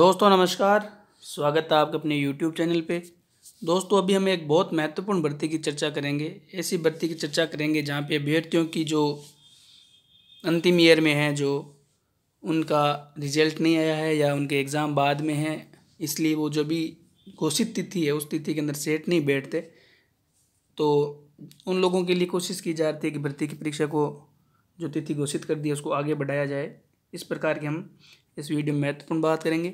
दोस्तों नमस्कार स्वागत है आपके अपने YouTube चैनल पे दोस्तों अभी हम एक बहुत महत्वपूर्ण भर्ती की चर्चा करेंगे ऐसी भर्ती की चर्चा करेंगे जहाँ पे अभ्यर्थियों की जो अंतिम ईयर में हैं जो उनका रिजल्ट नहीं आया है या उनके एग्ज़ाम बाद में है इसलिए वो जो भी घोषित तिथि है उस तिथि के अंदर सेट नहीं बैठते तो उन लोगों के लिए कोशिश की जा रही है कि भर्ती की परीक्षा को जो तिथि घोषित कर दी है उसको आगे बढ़ाया जाए इस प्रकार के हम इस वीडियो में महत्वपूर्ण बात करेंगे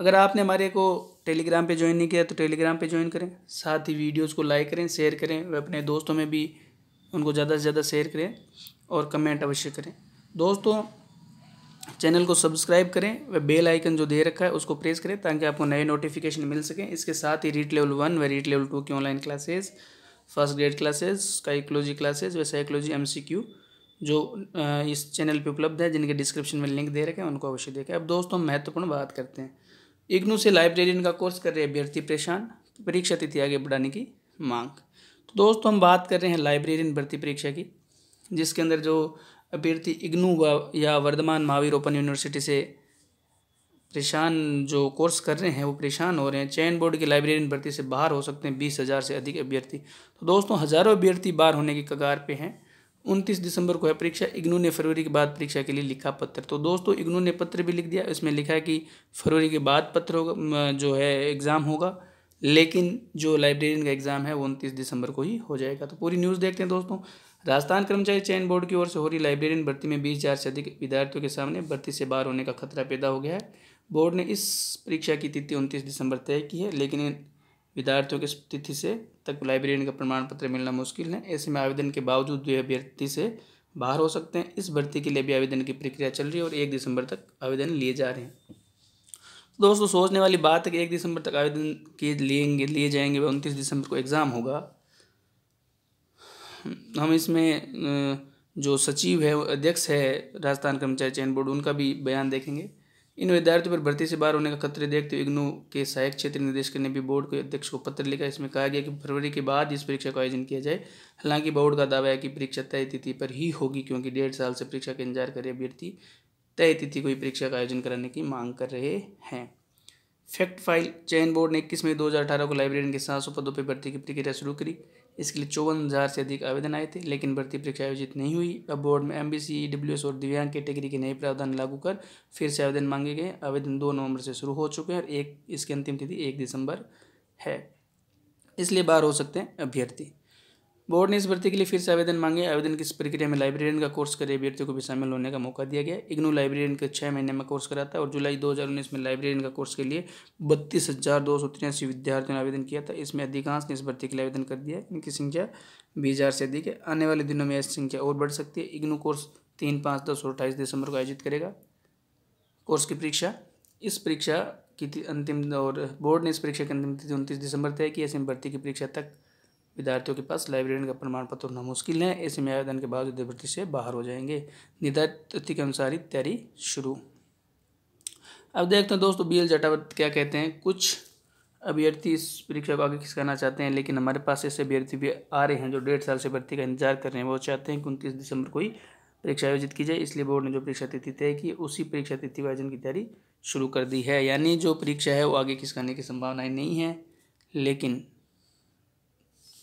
अगर आपने हमारे को टेलीग्राम पे ज्वाइन नहीं किया तो टेलीग्राम पे ज्वाइन करें साथ ही वीडियोस को लाइक करें शेयर करें वे अपने दोस्तों में भी उनको ज़्यादा से ज़्यादा शेयर करें और कमेंट अवश्य करें दोस्तों चैनल को सब्सक्राइब करें व बेल आइकन जो दे रखा है उसको प्रेस करें ताकि आपको नए नोटिफिकेशन मिल सकें इसके साथ ही रीट लेवल वन व रीट लेवल टू की online classes first grade classes psychology classes व साइकोलॉजी एम जो इस चैनल पे उपलब्ध है जिनके डिस्क्रिप्शन में लिंक दे रखे हैं उनको अवश्य देखें अब दोस्तों महत्वपूर्ण बात करते हैं इग्नू से लाइब्रेरियन का कोर्स कर रहे अभ्यर्थी परेशान परीक्षा तिथि आगे बढ़ाने की मांग तो दोस्तों हम बात कर रहे हैं लाइब्रेरियन भर्ती परीक्षा की जिसके अंदर जो अभ्यर्थी इग्नू या वर्धमान महावीर ओपन यूनिवर्सिटी से परेशान जो कोर्स कर रहे हैं वो परेशान हो रहे हैं चयन बोर्ड की लाइब्रेरियन भर्ती से बाहर हो सकते हैं बीस हज़ार से अधिक अभ्यर्थी तो दोस्तों हज़ारों अभ्यर्थी बाहर होने की कगार पे हैं उनतीस दिसंबर को है परीक्षा इग्नू ने फरवरी के बाद परीक्षा के लिए लिखा पत्र तो दोस्तों इग्नू ने पत्र भी लिख दिया इसमें लिखा है कि फरवरी के बाद पत्र होगा जो है एग्ज़ाम होगा लेकिन जो लाइब्रेरियन का एग्ज़ाम है वो उनतीस दिसंबर को ही हो जाएगा तो पूरी न्यूज़ देखते हैं दोस्तों राजस्थान कर्मचारी चयन बोर्ड की ओर से हो रही लाइब्रेरियन भर्ती में बीस हज़ार से अधिक विद्यार्थियों के सामने भर्ती से बाहर होने का खतरा पैदा हो गया है बोर्ड ने इस परीक्षा की तिथि उनतीस दिसंबर तय की है लेकिन विद्यार्थियों की तिथि से तक लाइब्रेरियन का प्रमाण पत्र मिलना मुश्किल है ऐसे में आवेदन के बावजूद भी अभ्यर्थी से बाहर हो सकते हैं इस भर्ती के लिए भी आवेदन की प्रक्रिया चल रही है और एक दिसंबर तक आवेदन लिए जा रहे हैं तो दोस्तों सोचने वाली बात है कि एक दिसंबर तक आवेदन किए लिएंगे लिए जाएंगे वह उनतीस दिसंबर को एग्ज़ाम होगा हम इसमें जो सचिव है अध्यक्ष है राजस्थान कर्मचारी चयन बोर्ड उनका भी बयान देखेंगे इन विद्यार्थियों पर भर्ती से बाहर होने का खतरे देखते हुए इग्नू के सहायक क्षेत्र निदेशक ने भी बोर्ड के अध्यक्ष को पत्र लिखा इसमें कहा गया कि फरवरी के बाद इस परीक्षा का आयोजन किया जाए हालांकि बोर्ड का दावा है कि परीक्षा तय तिथि पर ही होगी क्योंकि डेढ़ साल से परीक्षा का इंतजार रहे अभ्यर्थी तय तिथि को ही परीक्षा का आयोजन कराने की मांग कर रहे हैं फैक्ट फाइल चयन बोर्ड ने इक्कीस मई अठारह को लाइब्रेरियन के सात सौ पदों पर भर्ती की प्रक्रिया शुरू करी इसके लिए चौवन हज़ार से अधिक आवेदन आए थे लेकिन भर्ती परीक्षा आयोजित नहीं हुई अब बोर्ड में M B C W S और दिव्यांग कैटेगरी के, के नए प्रावधान लागू कर फिर से आवेदन मांगे गए आवेदन दो नवंबर से शुरू हो चुके हैं और एक इसकी अंतिम तिथि एक दिसंबर है इसलिए बाहर हो सकते हैं अभ्यर्थी बोर्ड ने इस भर्ती के लिए फिर से आवेदन मांगे आवेदन की इस प्रक्रिया में लाइब्रेरियन का कोर्स करे अभ्यर्थियों को भी शामिल होने का मौका दिया गया इग्नू लाइब्रेरियन के छः महीने में कोर्स कराता है और जुलाई 2019 में लाइब्रेरियन का कोर्स के लिए बत्तीस हज़ार दो सौ तिरासी विद्यार्थियों ने आवेदन किया था इसमें अधिकांश ने इस भर्ती के लिए आवेदन कर दिया इनकी संख्या बीस हज़ार से अधिक है आने वाले दिनों में यह संख्या और बढ़ सकती है इग्नू कोर्स तीन पाँच दस और अट्ठाईस दिसंबर को आयोजित करेगा कोर्स की परीक्षा इस परीक्षा की अंतिम और बोर्ड ने इस परीक्षा की अंतिम तिथि उनतीस दिसंबर तय की ऐसे भर्ती की परीक्षा तक विद्यार्थियों के पास लाइब्रेरियन का प्रमाण पत्र होना मुश्किल है ऐसे में आवेदन के बावजूद भर्ती से बाहर हो जाएंगे निर्धारित तिथि के अनुसार ही तैयारी शुरू अब देखते हैं दोस्तों बी एल जटावत क्या कहते हैं कुछ अभ्यर्थी इस परीक्षा को आगे खिसकाना चाहते हैं लेकिन हमारे पास ऐसे अभ्यर्थी भी आ रहे हैं जो डेढ़ साल से भर्ती का इंतजार कर रहे हैं वो चाहते हैं कि उनतीस दिसंबर को ही परीक्षा आयोजित की जाए इसलिए बोर्ड ने जो परीक्षा तिथि तय की उसी परीक्षा तिथि आयोजन की तैयारी शुरू कर दी है यानी जो परीक्षा है वो आगे खिसकाने की संभावनाएँ नहीं है लेकिन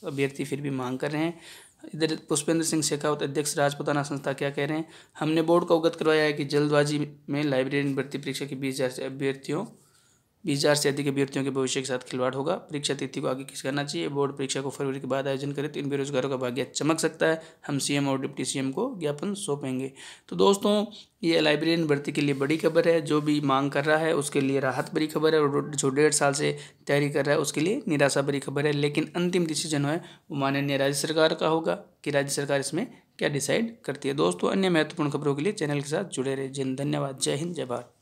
अभ्यर्थी फिर भी मांग कर रहे हैं इधर पुष्पेंद्र सिंह शेखावत अध्यक्ष राजपुताना संस्था क्या कह रहे हैं हमने बोर्ड को अवगत करवाया है कि जल्दबाजी में लाइब्रेरियन भर्ती परीक्षा की बीस हज़ार से अभ्यर्थियों बीस हज़ार से अधिक अभ्यर्थियों के भविष्य के साथ खिलवाड़ होगा परीक्षा तिथि को आगे किस करना चाहिए बोर्ड परीक्षा को फरवरी के बाद आयोजन करे तो इन बेरोजगारों का भाग्य चमक सकता है हम सीएम और डिप्टी सीएम को ज्ञापन सौंपेंगे तो दोस्तों ये लाइब्रेरियन भर्ती के लिए बड़ी खबर है जो भी मांग कर रहा है उसके लिए राहत भरी खबर है और जो डेढ़ साल से तैयारी कर रहा है उसके लिए निराशा भरी खबर है लेकिन अंतिम डिसीजन है वो माननीय राज्य सरकार का होगा कि राज्य सरकार इसमें क्या डिसाइड करती है दोस्तों अन्य महत्वपूर्ण खबरों के लिए चैनल के साथ जुड़े रहे जिन धन्यवाद जय हिंद जय भारत